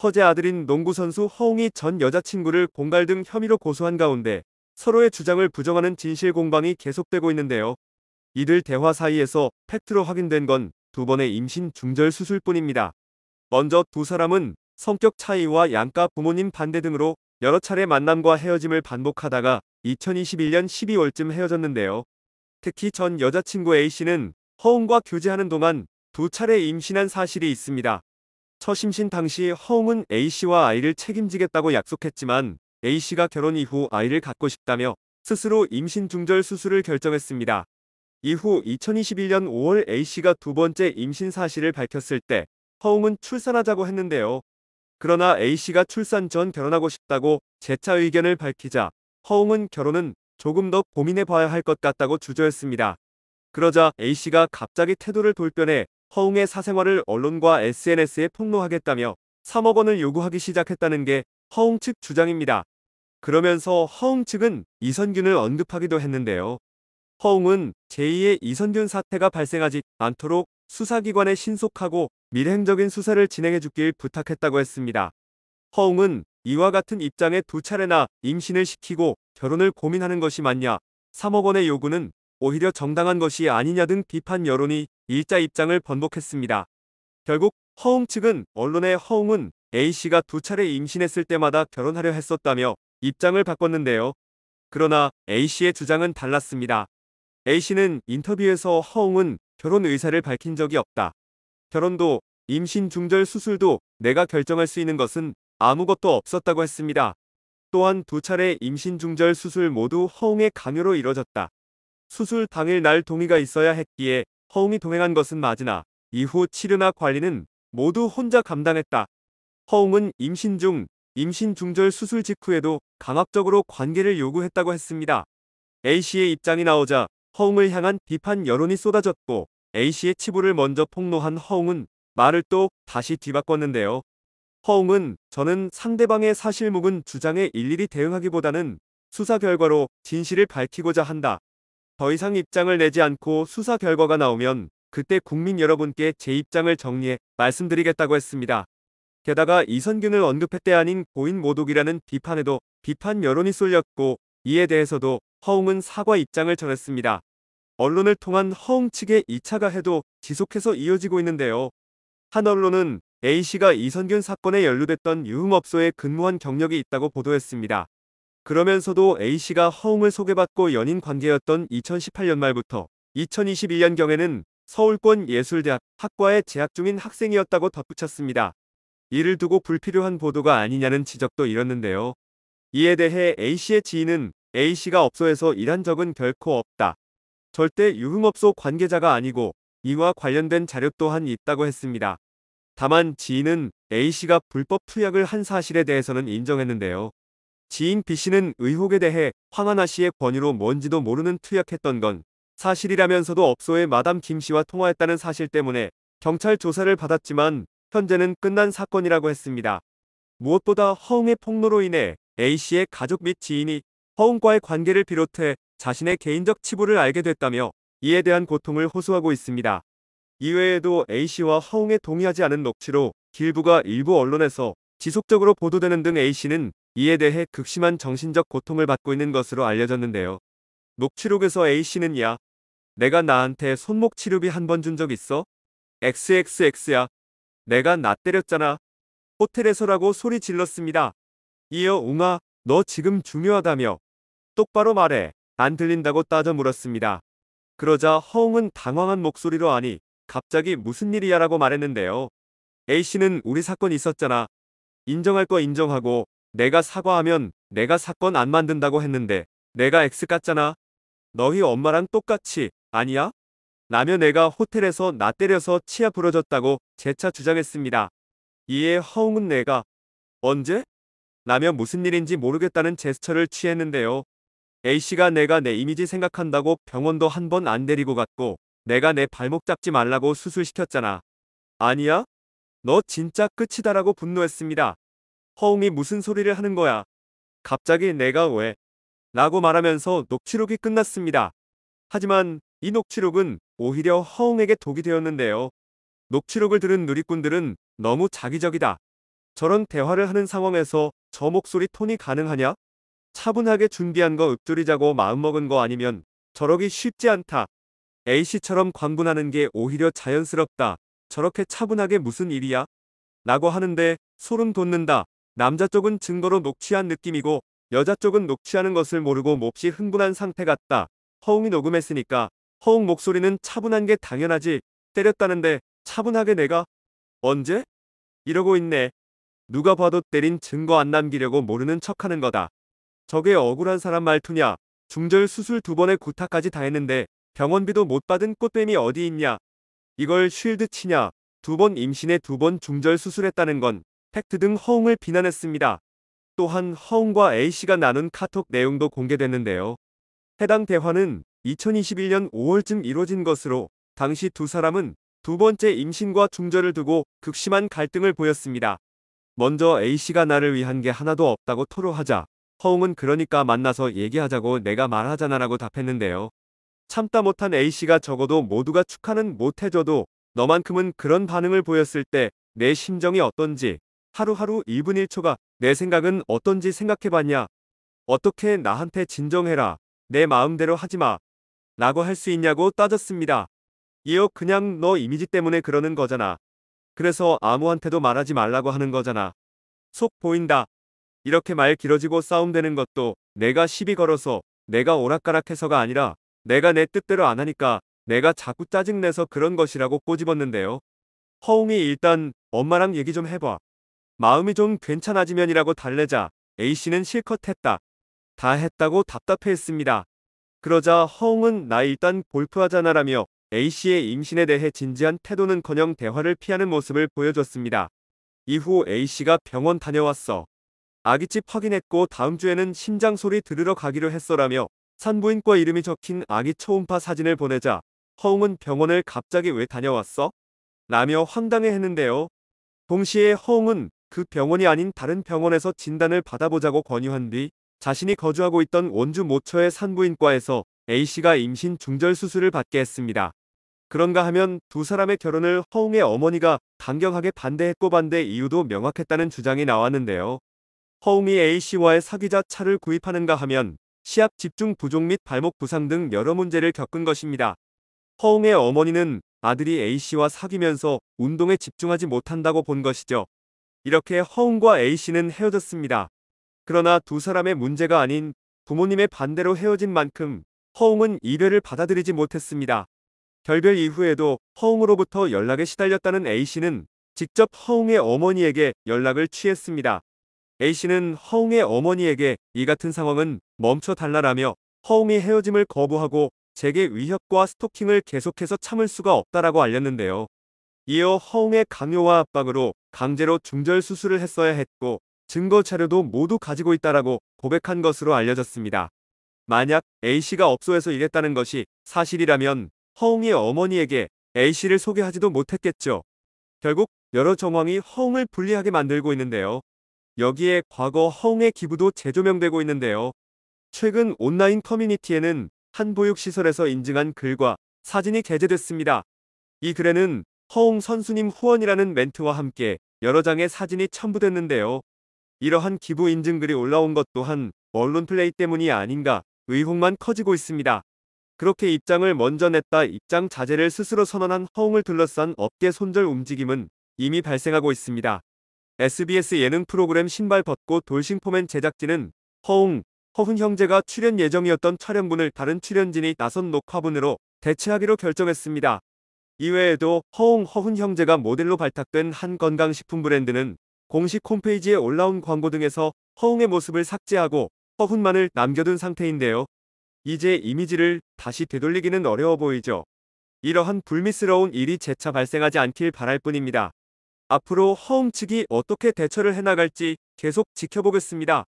허재 아들인 농구선수 허웅이 전 여자친구를 공갈 등 혐의로 고소한 가운데 서로의 주장을 부정하는 진실 공방이 계속되고 있는데요. 이들 대화 사이에서 팩트로 확인된 건 두 번의 임신 중절 수술뿐입니다. 먼저 두 사람은 성격 차이와 양가 부모님 반대 등으로 여러 차례 만남과 헤어짐을 반복하다가 2021년 12월쯤 헤어졌는데요. 특히 전 여자친구 A씨는 허웅과 교제하는 동안 두 차례 임신한 사실이 있습니다. 처심신 당시 허웅은 A씨와 아이를 책임지겠다고 약속했지만 A씨가 결혼 이후 아이를 갖고 싶다며 스스로 임신 중절 수술을 결정했습니다. 이후 2021년 5월 A씨가 두 번째 임신 사실을 밝혔을 때 허웅은 출산하자고 했는데요. 그러나 A씨가 출산 전 결혼하고 싶다고 재차 의견을 밝히자 허웅은 결혼은 조금 더 고민해봐야 할 것 같다고 주저했습니다. 그러자 A씨가 갑자기 태도를 돌변해 허웅의 사생활을 언론과 SNS에 폭로하겠다며 3억 원을 요구하기 시작했다는 게 허웅 측 주장입니다. 그러면서 허웅 측은 이선균을 언급하기도 했는데요. 허웅은 제2의 이선균 사태가 발생하지 않도록 수사기관에 신속하고 밀행적인 수사를 진행해 주길 부탁했다고 했습니다. 허웅은 이와 같은 입장에 두 차례나 임신을 시키고 결혼을 고민하는 것이 맞냐, 3억 원의 요구는 오히려 정당한 것이 아니냐 등 비판 여론이 일자 입장을 번복했습니다. 결국 허웅 측은 언론의 허웅은 A씨가 두 차례 임신했을 때마다 결혼하려 했었다며 입장을 바꿨는데요. 그러나 A씨의 주장은 달랐습니다. A씨는 인터뷰에서 허웅은 결혼 의사를 밝힌 적이 없다. 결혼도 임신 중절 수술도 내가 결정할 수 있는 것은 아무것도 없었다고 했습니다. 또한 두 차례 임신 중절 수술 모두 허웅의 강요로 이뤄졌다. 수술 당일 날 동의가 있어야 했기에 허웅이 동행한 것은 맞으나 이후 치료나 관리는 모두 혼자 감당했다. 허웅은 임신 중, 임신 중절 수술 직후에도 강압적으로 관계를 요구했다고 했습니다. A씨의 입장이 나오자 허웅을 향한 비판 여론이 쏟아졌고 A씨의 치부를 먼저 폭로한 허웅은 말을 또 다시 뒤바꿨는데요. 허웅은 저는 상대방의 사실묵은 주장에 일일이 대응하기보다는 수사 결과로 진실을 밝히고자 한다. 더 이상 입장을 내지 않고 수사 결과가 나오면 그때 국민 여러분께 제 입장을 정리해 말씀드리겠다고 했습니다. 게다가 이선균을 언급했대 아닌 고인 모독이라는 비판에도 비판 여론이 쏠렸고 이에 대해서도 허웅은 사과 입장을 전했습니다. 언론을 통한 허웅 측의 2차가 해도 지속해서 이어지고 있는데요. 한 언론은 A씨가 이선균 사건에 연루됐던 유흥업소에 근무한 경력이 있다고 보도했습니다. 그러면서도 A씨가 허웅을 소개받고 연인 관계였던 2018년 말부터 2021년경에는 서울권 예술대학 학과에 재학 중인 학생이었다고 덧붙였습니다. 이를 두고 불필요한 보도가 아니냐는 지적도 일었는데요. 이에 대해 A씨의 지인은 A씨가 업소에서 일한 적은 결코 없다. 절대 유흥업소 관계자가 아니고 이와 관련된 자료 또한 있다고 했습니다. 다만 지인은 A씨가 불법 투약을 한 사실에 대해서는 인정했는데요. 지인 B씨는 의혹에 대해 황하나 씨의 권유로 뭔지도 모르는 투약했던 건 사실이라면서도 업소에 마담 김씨와 통화했다는 사실 때문에 경찰 조사를 받았지만 현재는 끝난 사건이라고 했습니다. 무엇보다 허웅의 폭로로 인해 A씨의 가족 및 지인이 허웅과의 관계를 비롯해 자신의 개인적 치부를 알게 됐다며 이에 대한 고통을 호소하고 있습니다. 이외에도 A씨와 허웅에 동의하지 않은 녹취로 길부가 일부 언론에서 지속적으로 보도되는 등 A씨는 이에 대해 극심한 정신적 고통을 받고 있는 것으로 알려졌는데요. 녹취록에서 A씨는 야, 내가 나한테 손목 치료비 한 번 준 적 있어? XXX야, 내가 나 때렸잖아. 호텔에서라고 소리 질렀습니다. 이어 웅아, 너 지금 중요하다며. 똑바로 말해, 안 들린다고 따져 물었습니다. 그러자 허웅은 당황한 목소리로 아니, 갑자기 무슨 일이야 라고 말했는데요. A씨는 우리 사건 있었잖아. 인정할 거 인정하고 내가 사과하면 내가 사건 안 만든다고 했는데 내가 X 같잖아. 너희 엄마랑 똑같이 아니야? 라며 내가 호텔에서 나 때려서 치아 부러졌다고 재차 주장했습니다. 이에 허웅은 내가 언제? 라며 무슨 일인지 모르겠다는 제스처를 취했는데요. A씨가 내가 내 이미지 생각한다고 병원도 한 번 안 데리고 갔고 내가 내 발목 잡지 말라고 수술시켰잖아. 아니야? 너 진짜 끝이다라고 분노했습니다. 허웅이 무슨 소리를 하는 거야. 갑자기 내가 왜? 라고 말하면서 녹취록이 끝났습니다. 하지만 이 녹취록은 오히려 허웅에게 독이 되었는데요. 녹취록을 들은 누리꾼들은 너무 자기적이다. 저런 대화를 하는 상황에서 저 목소리 톤이 가능하냐? 차분하게 준비한 거 읊조리자고 마음먹은 거 아니면 저러기 쉽지 않다. A씨처럼 광분하는게 오히려 자연스럽다. 저렇게 차분하게 무슨 일이야? 라고 하는데 소름 돋는다. 남자 쪽은 증거로 녹취한 느낌이고 여자 쪽은 녹취하는 것을 모르고 몹시 흥분한 상태 같다. 허웅이 녹음했으니까 허웅 목소리는 차분한 게 당연하지. 때렸다는데 차분하게 내가 언제? 이러고 있네. 누가 봐도 때린 증거 안 남기려고 모르는 척하는 거다. 저게 억울한 사람 말투냐. 중절 수술 두 번에 구타까지 당했는데 병원비도 못 받은 꽃뱀이 어디 있냐. 이걸 쉴드 치냐. 두 번 임신에 두 번 중절 수술했다는 건 팩트 등 허웅을 비난했습니다. 또한 허웅과 A씨가 나눈 카톡 내용도 공개됐는데요. 해당 대화는 2021년 5월쯤 이뤄진 것으로 당시 두 사람은 두 번째 임신과 중절을 두고 극심한 갈등을 보였습니다. 먼저 A씨가 나를 위한 게 하나도 없다고 토로하자 허웅은 그러니까 만나서 얘기하자고 내가 말하잖아 라고 답했는데요. 참다 못한 A씨가 적어도 모두가 축하는 못해줘도 너만큼은 그런 반응을 보였을 때 내 심정이 어떤지 하루하루 2분 1초가 내 생각은 어떤지 생각해봤냐? 어떻게 나한테 진정해라. 내 마음대로 하지마. 라고 할 수 있냐고 따졌습니다. 이어 그냥 너 이미지 때문에 그러는 거잖아. 그래서 아무한테도 말하지 말라고 하는 거잖아. 속 보인다. 이렇게 말 길어지고 싸움되는 것도 내가 시비 걸어서 내가 오락가락해서가 아니라 내가 내 뜻대로 안 하니까 내가 자꾸 짜증내서 그런 것이라고 꼬집었는데요. 허웅이 일단 엄마랑 얘기 좀 해봐. 마음이 좀 괜찮아지면이라고 달래자 A씨는 실컷 했다. 다 했다고 답답해했습니다. 그러자 허웅은 나 일단 골프하자나라며 A씨의 임신에 대해 진지한 태도는커녕 대화를 피하는 모습을 보여줬습니다. 이후 A씨가 병원 다녀왔어. 아기집 확인했고 다음 주에는 심장 소리 들으러 가기로 했어라며 산부인과 이름이 적힌 아기 초음파 사진을 보내자 허웅은 병원을 갑자기 왜 다녀왔어? 라며 황당해했는데요. 동시에 허웅은 그 병원이 아닌 다른 병원에서 진단을 받아보자고 권유한 뒤 자신이 거주하고 있던 원주 모처의 산부인과에서 A씨가 임신 중절 수술을 받게 했습니다. 그런가 하면 두 사람의 결혼을 허웅의 어머니가 강경하게 반대했고 반대 이유도 명확했다는 주장이 나왔는데요. 허웅이 A씨와의 사귀자 차를 구입하는가 하면 시합 집중 부족 및 발목 부상 등 여러 문제를 겪은 것입니다. 허웅의 어머니는 아들이 A씨와 사귀면서 운동에 집중하지 못한다고 본 것이죠. 이렇게 허웅과 A씨는 헤어졌습니다. 그러나 두 사람의 문제가 아닌 부모님의 반대로 헤어진 만큼 허웅은 이별을 받아들이지 못했습니다. 결별 이후에도 허웅으로부터 연락에 시달렸다는 A씨는 직접 허웅의 어머니에게 연락을 취했습니다. A씨는 허웅의 어머니에게 이 같은 상황은 멈춰달라라며 허웅이 헤어짐을 거부하고 제게 위협과 스토킹을 계속해서 참을 수가 없다라고 알렸는데요. 이어 허웅의 강요와 압박으로 강제로 중절 수술을 했어야 했고 증거 자료도 모두 가지고 있다라고 고백한 것으로 알려졌습니다. 만약 A씨가 업소에서 일했다는 것이 사실이라면 허웅의 어머니에게 A씨를 소개하지도 못했겠죠. 결국 여러 정황이 허웅을 불리하게 만들고 있는데요. 여기에 과거 허웅의 기부도 재조명되고 있는데요. 최근 온라인 커뮤니티에는 한 보육시설에서 인증한 글과 사진이 게재됐습니다. 이 글에는 허웅 선수님 후원이라는 멘트와 함께 여러 장의 사진이 첨부됐는데요. 이러한 기부 인증글이 올라온 것 또한 언론 플레이 때문이 아닌가 의혹만 커지고 있습니다. 그렇게 입장을 먼저 냈다 입장 자제를 스스로 선언한 허웅을 둘러싼 업계 손절 움직임은 이미 발생하고 있습니다. SBS 예능 프로그램 신발 벗고 돌싱포맨 제작진은 허웅, 허훈 형제가 출연 예정이었던 촬영분을 다른 출연진이 나선 녹화분으로 대체하기로 결정했습니다. 이외에도 허웅 허훈 형제가 모델로 발탁된 한 건강식품 브랜드는 공식 홈페이지에 올라온 광고 등에서 허웅의 모습을 삭제하고 허훈만을 남겨둔 상태인데요. 이제 이미지를 다시 되돌리기는 어려워 보이죠. 이러한 불미스러운 일이 재차 발생하지 않길 바랄 뿐입니다. 앞으로 허웅 측이 어떻게 대처를 해나갈지 계속 지켜보겠습니다.